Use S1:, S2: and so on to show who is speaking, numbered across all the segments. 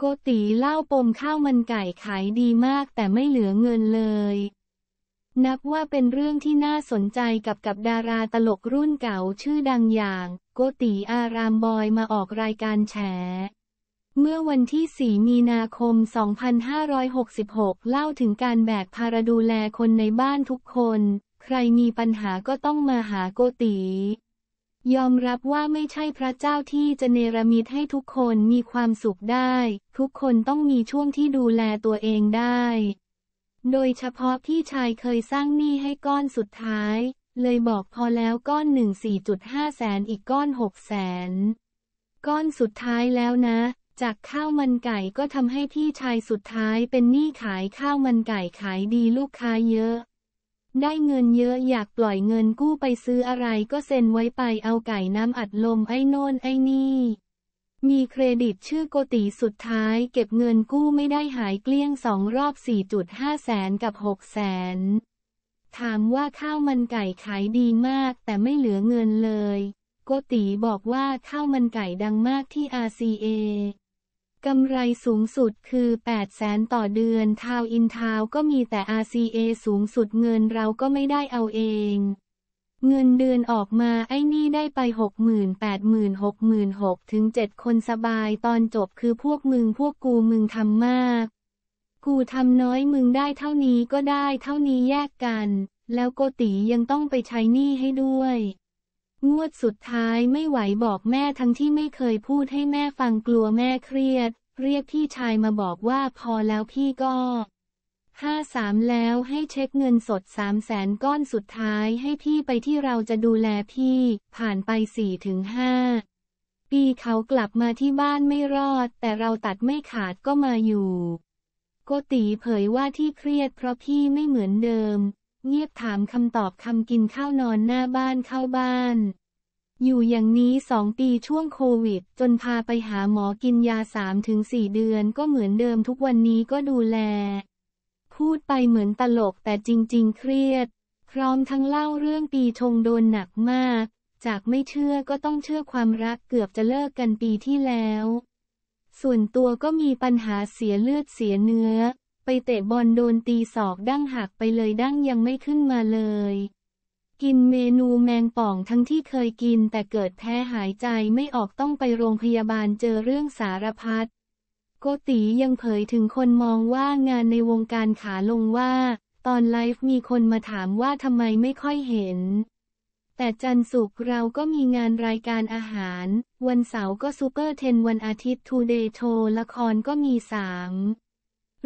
S1: โกตีเล่าปมข้าวมันไก่ขายดีมากแต่ไม่เหลือเงินเลย นับว่าเป็นเรื่องที่น่าสนใจกับกับดาราตลกรุ่นเก่าชื่อดังอย่าง โกตีอารามบอยมาออกรายการแฉ เมื่อวันที่ 4 มีนาคม 2566 เล่าถึงการแบกภาระดูแลคนในบ้านทุกคน ใครมีปัญหาก็ต้องมาหาโกตียอมรับว่าไม่ใช่พระเจ้าที่จะเนรมิตให้ทุกคนมีความสุขได้ ทุกคนต้องมีช่วงที่ดูแลตัวเองได้ โดยเฉพาะพี่ชายเคยสร้างหนี้ให้ก้อนสุดท้าย เลยบอกพอแล้วก้อนหนึ่ง4.5แสนอีกก้อน6แสน ก้อนสุดท้ายแล้วนะ จากข้าวมันไก่ก็ทำให้พี่ชายสุดท้ายเป็นหนี้ขายข้าวมันไก่ขายดีลูกค้าเยอะได้เงินเยอะอยากปล่อยเงินกู้ไปซื้ออะไรก็เซ็นไว้ไปเอาไก่น้ำอัดลมไอ้โน่นไอ้นี่ มีเครดิตชื่อโกติสุดท้ายเก็บเงินกู้ไม่ได้หายเกลี้ยงสองรอบ 4.5 แสนกับ 6 แสน ถามว่าข้าวมันไก่ขายดีมากแต่ไม่เหลือเงินเลย โกติบอกว่าข้าวมันไก่ดังมากที่ RCA กำไรสูงสุดคือ8แสนต่อเดือน ทาวอินทาว ก็มีแต่ RCA สูงสุดเงินเราก็ไม่ได้เอาเอง เงินเดือนออกมาไอ้นี่ได้ไป 6 8 0 0 0 0 6 6 ถึง 7 คนสบายตอนจบคือพวกมึงพวกกูมึงทำมาก กูทำน้อยมึงได้เท่านี้ก็ได้เท่านี้แยกกัน แล้วโกตียังต้องไปใช้หนี้ให้ด้วยงวดสุดท้ายไม่ไหวบอกแม่ทั้งที่ไม่เคยพูดให้แม่ฟังกลัวแม่เครียด เรียกพี่ชายมาบอกว่าพอแล้วพี่ก็ห้าสามแล้วให้เช็คเงินสดสามแสนก้อนสุดท้าย ให้พี่ไปที่เราจะดูแลพี่ผ่านไปสี่ถึงห้าปีเขากลับมาที่บ้านไม่รอด แต่เราตัดไม่ขาดก็มาอยู่โกตีเผยว่าที่เครียดเพราะพี่ไม่เหมือนเดิมเงียบถามคำตอบคำกินข้าวนอนหน้าบ้านเข้าบ้าน อยู่อย่างนี้สองปีช่วงโควิด จนพาไปหาหมอกินยาสามถึงสี่เดือนก็เหมือนเดิมทุกวันนี้ก็ดูแล พูดไปเหมือนตลกแต่จริงๆเครียดพร้อมทั้งเล่าเรื่องปีชงโดนหนักมาก จากไม่เชื่อก็ต้องเชื่อความรักเกือบจะเลิกกันปีที่แล้ว ส่วนตัวก็มีปัญหาเสียเลือดเสียเนื้อไปเตะบอลโดนตีศอกดั้งหักไปเลยดั้งยังไม่ขึ้นมาเลย กินเมนูแมงป่องทั้งที่เคยกินแต่เกิดแพ้หายใจไม่ออกต้องไปโรงพยาบาลเจอเรื่องสารพัดโกตียังเผยถึงคนมองว่างานในวงการขาลงว่า ตอนไลฟ์มีคนมาถามว่าทำไมไม่ค่อยเห็น แต่จันสุกเราก็มีงานรายการอาหาร วันเสาร์ก็ซูเปอร์เทน วันอาทิตย์ทูเดย์โชว์ละครก็มีสาม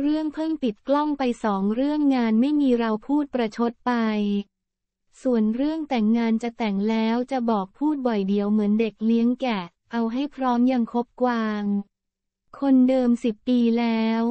S1: เรื่องเพิ่งปิดกล้องไปสองเรื่องงานไม่มีเราพูดประชดไป ส่วนเรื่องแต่งงานจะแต่งแล้วจะบอกพูดบ่อยเดียวเหมือนเด็กเลี้ยงแกะ เอาให้พร้อมยังคบกวาง คนเดิมสิบปีแล้ว